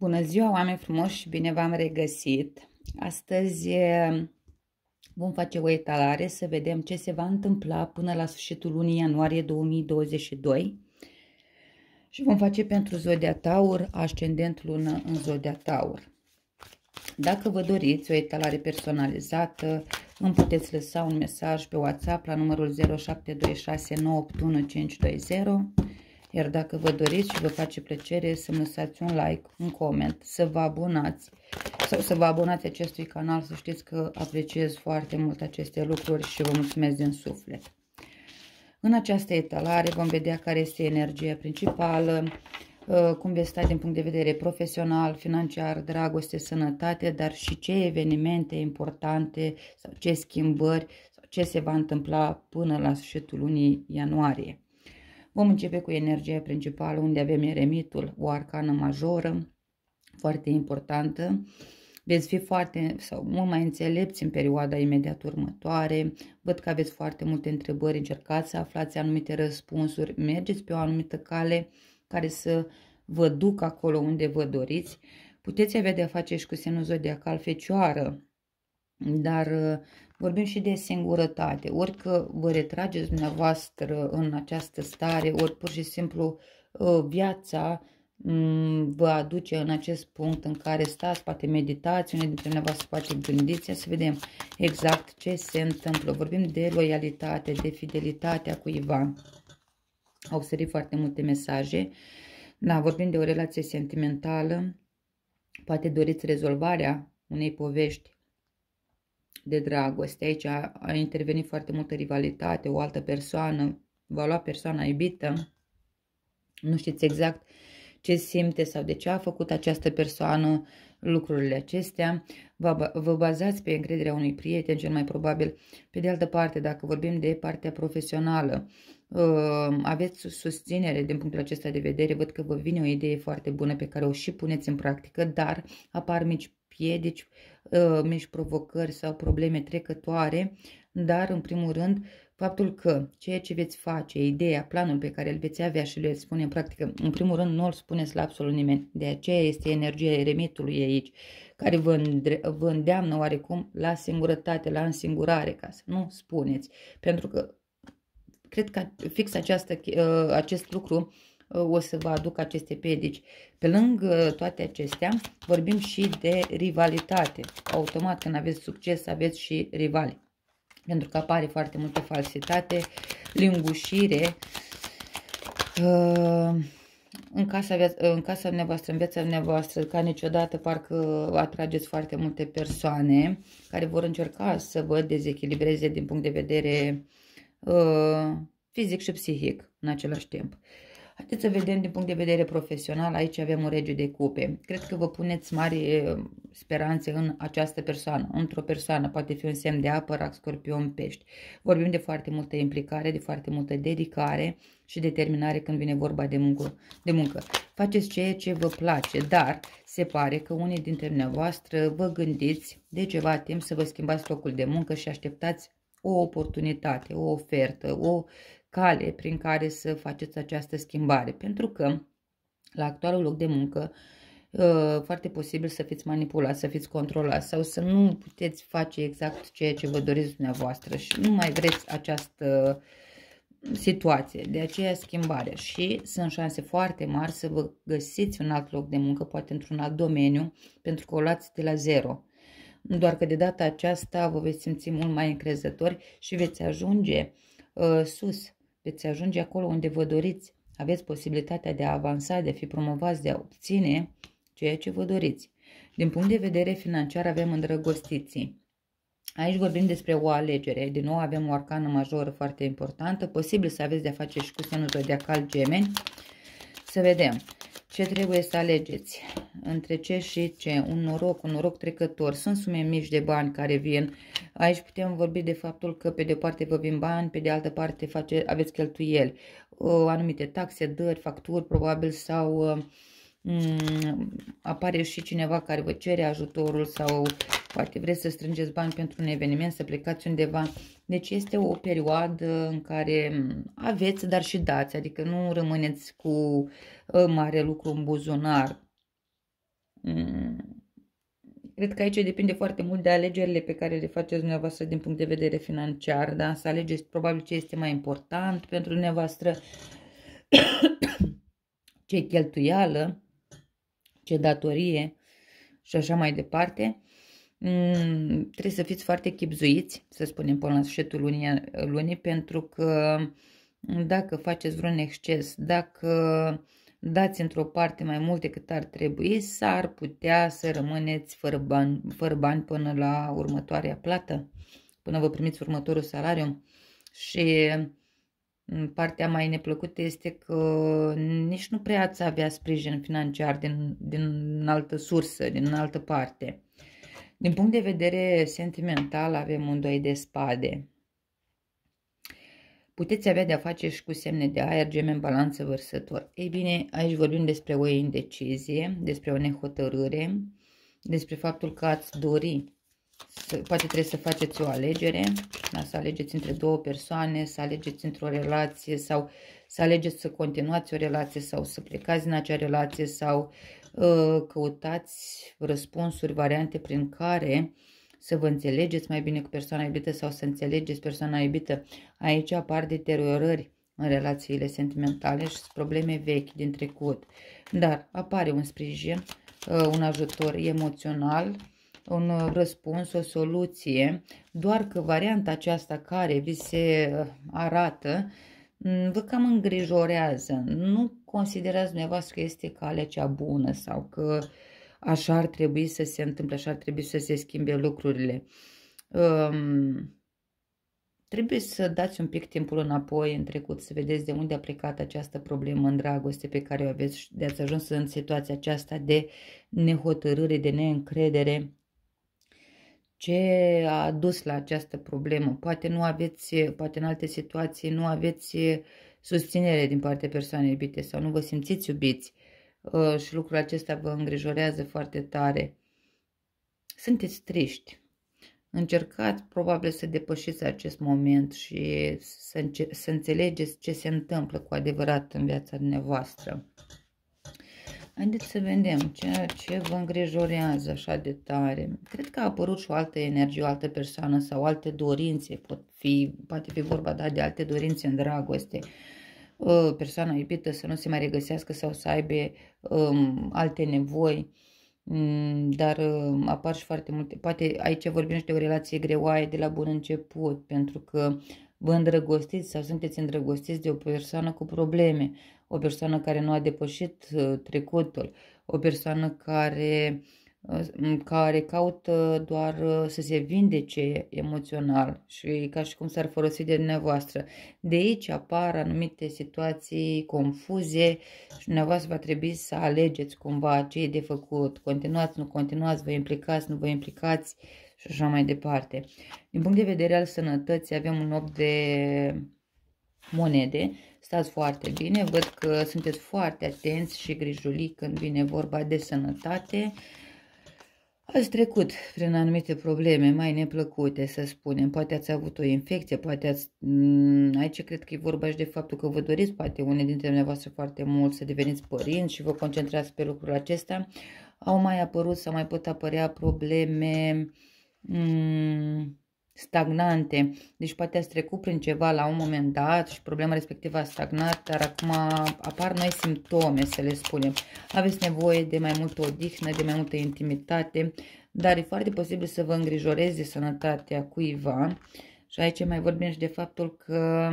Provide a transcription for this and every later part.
Bună ziua, oameni frumoși și bine v-am regăsit! Astăzi vom face o etalare să vedem ce se va întâmpla până la sfârșitul lunii ianuarie 2022 și vom face pentru Zodia Taur, ascendent lună în Zodia Taur. Dacă vă doriți o etalare personalizată, îmi puteți lăsa un mesaj pe WhatsApp la numărul 0726981520 iar dacă vă doriți și vă face plăcere să-mi lăsați un like, un coment, să vă abonați sau să vă abonați acestui canal, să știți că apreciez foarte mult aceste lucruri și vă mulțumesc din suflet. În această etalare vom vedea care este energia principală, uh, cum veți sta din punct de vedere profesional, financiar, dragoste, sănătate, dar și ce evenimente importante sau ce schimbări sau ce se va întâmpla până la sfârșitul lunii ianuarie. Vom începe cu energia principală, unde avem eremitul, o arcană majoră, foarte importantă. Veți fi foarte sau mult mai înțelepți în perioada imediat următoare. Văd că aveți foarte multe întrebări, încercați să aflați anumite răspunsuri, mergeți pe o anumită cale care să vă ducă acolo unde vă doriți. Puteți avea de-a face și cu semnul zodiacal fecioară, dar Vorbim și de singurătate. Ori că vă retrageți dumneavoastră în această stare, ori pur și simplu ă, viața vă aduce în acest punct în care stați, poate meditați, unii dintre dumneavoastră poate gândiți, să vedem exact ce se întâmplă. Vorbim de loialitate, de fidelitatea cuiva. Au sărit foarte multe mesaje. Da, vorbim de o relație sentimentală, poate doriți rezolvarea unei povești de dragoste. Aici a, a intervenit foarte multă rivalitate, o altă persoană va lua persoana iubită. Nu știți exact ce simte sau de ce a făcut această persoană lucrurile acestea. Vă, vă bazați pe încrederea unui prieten, cel mai probabil. Pe de altă parte, dacă vorbim de partea profesională, uh, aveți susținere din punctul acesta de vedere, văd că vă vine o idee foarte bună pe care o și puneți în practică, dar apar mici piedici, ă, mici provocări sau probleme trecătoare, dar în primul rând faptul că ceea ce veți face, ideea, planul pe care îl veți avea și le spune în practică, în primul rând nu îl spuneți la absolut nimeni. De aceea este energia eremitului aici, care vă, îndre- vă îndeamnă oarecum la singurătate, la însingurare, ca să nu spuneți. Pentru că cred că fix această, ă, acest lucru o să vă aduc aceste piedici. Pe lângă toate acestea, vorbim și de rivalitate. Automat, când aveți succes, aveți și rivali. Pentru că apare foarte multă falsitate, lingușire, uh, în casa, în casa dumneavoastră, în viața dumneavoastră, ca niciodată, parcă atrageți foarte multe persoane care vor încerca să vă dezechilibreze din punct de vedere uh, fizic și psihic în același timp. Haideți să vedem din punct de vedere profesional, aici avem un rege de cupe. Cred că vă puneți mari eh, speranțe în această persoană, într-o persoană, poate fi un semn de apă, rac, scorpion, pești. Vorbim de foarte multă implicare, de foarte multă dedicare și determinare când vine vorba de muncă. De muncă. Faceți ceea ce vă place, dar se pare că unii dintre dumneavoastră vă gândiți de ceva timp să vă schimbați locul de muncă și așteptați o oportunitate, o ofertă, o cale prin care să faceți această schimbare, pentru că la actualul loc de muncă ă, foarte posibil să fiți manipulați, să fiți controlați sau să nu puteți face exact ceea ce vă doriți dumneavoastră și nu mai vreți această situație, de aceea schimbare și sunt șanse foarte mari să vă găsiți un alt loc de muncă, poate într-un alt domeniu, pentru că o luați de la zero. Doar că de data aceasta vă veți simți mult mai încrezători și veți ajunge uh, sus veți ajunge acolo unde vă doriți. Aveți posibilitatea de a avansa, de a fi promovați, de a obține ceea ce vă doriți. Din punct de vedere financiar avem îndrăgostiții. Aici vorbim despre o alegere. Din nou avem o arcană majoră foarte importantă. Posibil să aveți de-a face și cu semnul zodiacal gemeni să vedem ce trebuie să alegeți între ce și ce, un noroc, un noroc trecător, sunt sume mici de bani care vin, aici putem vorbi de faptul că pe de o parte vă vin bani, pe de altă parte face, aveți cheltuieli, anumite taxe, dări, facturi probabil sau Mm, apare și cineva care vă cere ajutorul sau poate vreți să strângeți bani pentru un eveniment, să plecați undeva. Deci este o perioadă în care aveți, dar și dați, adică nu rămâneți cu uh, mare lucru în buzunar. Mm, cred că aici depinde foarte mult de alegerile pe care le faceți dumneavoastră din punct de vedere financiar, da? să alegeți probabil ce este mai important pentru dumneavoastră, ce cheltuială ce datorie și așa mai departe, mm, trebuie să fiți foarte chipzuiți, să spunem până la sfârșitul lunii, lunii pentru că dacă faceți vreun exces, dacă dați într-o parte mai mult decât ar trebui, s-ar putea să rămâneți fără bani, fără bani până la următoarea plată, până vă primiți următorul salariu și Partea mai neplăcută este că nici nu prea ați avea sprijin financiar din, din altă sursă, din altă parte. Din punct de vedere sentimental avem un doi de spade. Puteți avea de-a face și cu semne de aer, gemen, balanță, vărsător. Ei bine, aici vorbim despre o indecizie, despre o nehotărâre, despre faptul că ați dori poate trebuie să faceți o alegere, da? să alegeți între două persoane, să alegeți într-o relație sau să alegeți să continuați o relație sau să plecați în acea relație sau uh, căutați răspunsuri, variante prin care să vă înțelegeți mai bine cu persoana iubită sau să înțelegeți persoana iubită. Aici apar deteriorări în relațiile sentimentale și probleme vechi din trecut, dar apare un sprijin, uh, un ajutor emoțional, un răspuns, o soluție, doar că varianta aceasta care vi se uh, arată mm, vă cam îngrijorează. Nu considerați dumneavoastră că este calea cea bună sau că așa ar trebui să se întâmple, așa ar trebui să se schimbe lucrurile. Um, trebuie să dați un pic timpul înapoi în trecut, să vedeți de unde a plecat această problemă în dragoste pe care o aveți și de ați ajuns în situația aceasta de nehotărâre, de neîncredere ce a dus la această problemă. Poate nu aveți, poate în alte situații nu aveți eh, susținere din partea persoanei iubite sau nu vă simțiți iubiți eh, și lucrul acesta vă îngrijorează foarte tare. Sunteți triști. Încercați probabil să depășiți acest moment și să, înce- să înțelegeți ce se întâmplă cu adevărat în viața dumneavoastră. Haideți să vedem ce ce vă îngrijorează așa de tare. Cred că a apărut și o altă energie, o altă persoană sau alte dorințe. Pot fi, poate fi vorba da, de alte dorințe în dragoste. Persoana iubită să nu se mai regăsească sau să aibă um, alte nevoi. Mm, dar um, apar și foarte multe. Poate aici vorbim și de o relație greoaie de la bun început, pentru că vă îndrăgostiți sau sunteți îndrăgostiți de o persoană cu probleme o persoană care nu a depășit uh, trecutul, o persoană care, uh, care caută doar uh, să se vindece emoțional și ca și cum s-ar folosi de dumneavoastră. De aici apar anumite situații confuze și dumneavoastră va trebui să alegeți cumva ce e de făcut. Continuați, nu continuați, vă implicați, nu vă implicați și așa mai departe. Din punct de vedere al sănătății avem un 8 de monede Stați foarte bine, văd că sunteți foarte atenți și grijuli când vine vorba de sănătate. Ați trecut prin anumite probleme mai neplăcute, să spunem. Poate ați avut o infecție, poate ați... Mm, aici cred că e vorba și de faptul că vă doriți, poate unii dintre dumneavoastră foarte mult să deveniți părinți și vă concentrați pe lucrul acesta. Au mai apărut sau mai pot apărea probleme... Mm, stagnante. Deci poate ați trecut prin ceva la un moment dat și problema respectivă a stagnat, dar acum apar noi simptome, să le spunem. Aveți nevoie de mai multă odihnă, de mai multă intimitate, dar e foarte posibil să vă îngrijoreze sănătatea cuiva. Și aici mai vorbim și de faptul că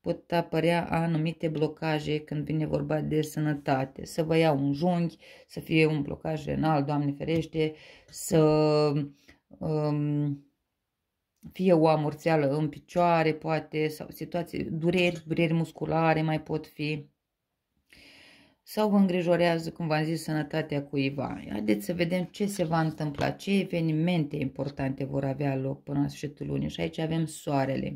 pot apărea anumite blocaje când vine vorba de sănătate. Să vă iau un junghi, să fie un blocaj renal, Doamne ferește, să... Um, fie o amorțeală în picioare, poate, sau situații, dureri, dureri musculare mai pot fi, sau vă îngrijorează, cum v-am zis, sănătatea cuiva. Haideți să vedem ce se va întâmpla, ce evenimente importante vor avea loc până la sfârșitul lunii. Și aici avem soarele.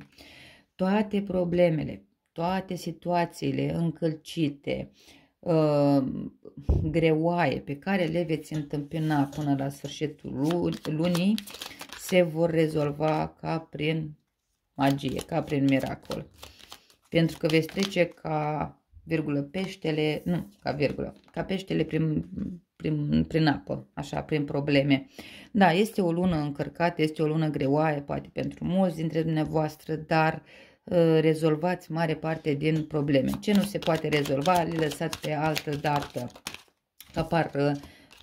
Toate problemele, toate situațiile încălcite, uh, greoaie pe care le veți întâmpina până la sfârșitul lunii se vor rezolva ca prin magie, ca prin miracol. Pentru că veți trece ca virgulă peștele, nu, ca virgulă, ca peștele prin, prin, prin apă, așa, prin probleme. Da, este o lună încărcată, este o lună greoaie, poate pentru mulți dintre dumneavoastră, dar ă, rezolvați mare parte din probleme. Ce nu se poate rezolva, le lăsați pe altă dată. Apar uh,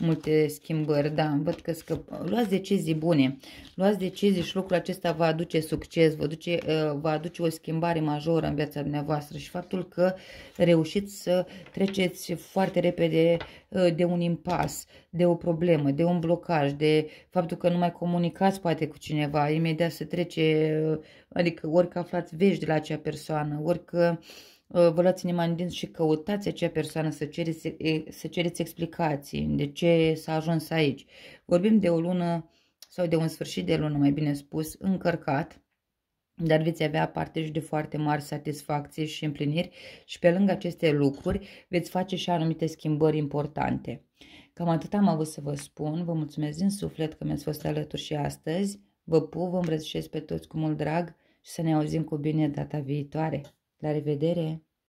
multe schimbări, da, văd că scăp... luați decizii bune, luați decizii și lucrul acesta va aduce succes, vă, aduce uh, va aduce o schimbare majoră în viața dumneavoastră și faptul că reușiți să treceți foarte repede uh, de un impas, de o problemă, de un blocaj, de faptul că nu mai comunicați poate cu cineva, imediat se trece, uh, adică orică aflați vești de la acea persoană, orică Ă, vă luați inima în dinți și căutați acea persoană să cereți, să cereți explicații de ce s-a ajuns aici. Vorbim de o lună sau de un sfârșit de lună, mai bine spus, încărcat, dar veți avea parte și de foarte mari satisfacții și împliniri și pe lângă aceste lucruri veți face și anumite schimbări importante. Cam atât am avut să vă spun, vă mulțumesc din suflet că mi-ați fost alături și astăzi, vă pup, vă îmbrățișez pe toți cu mult drag și să ne auzim cu bine data viitoare. La revedere!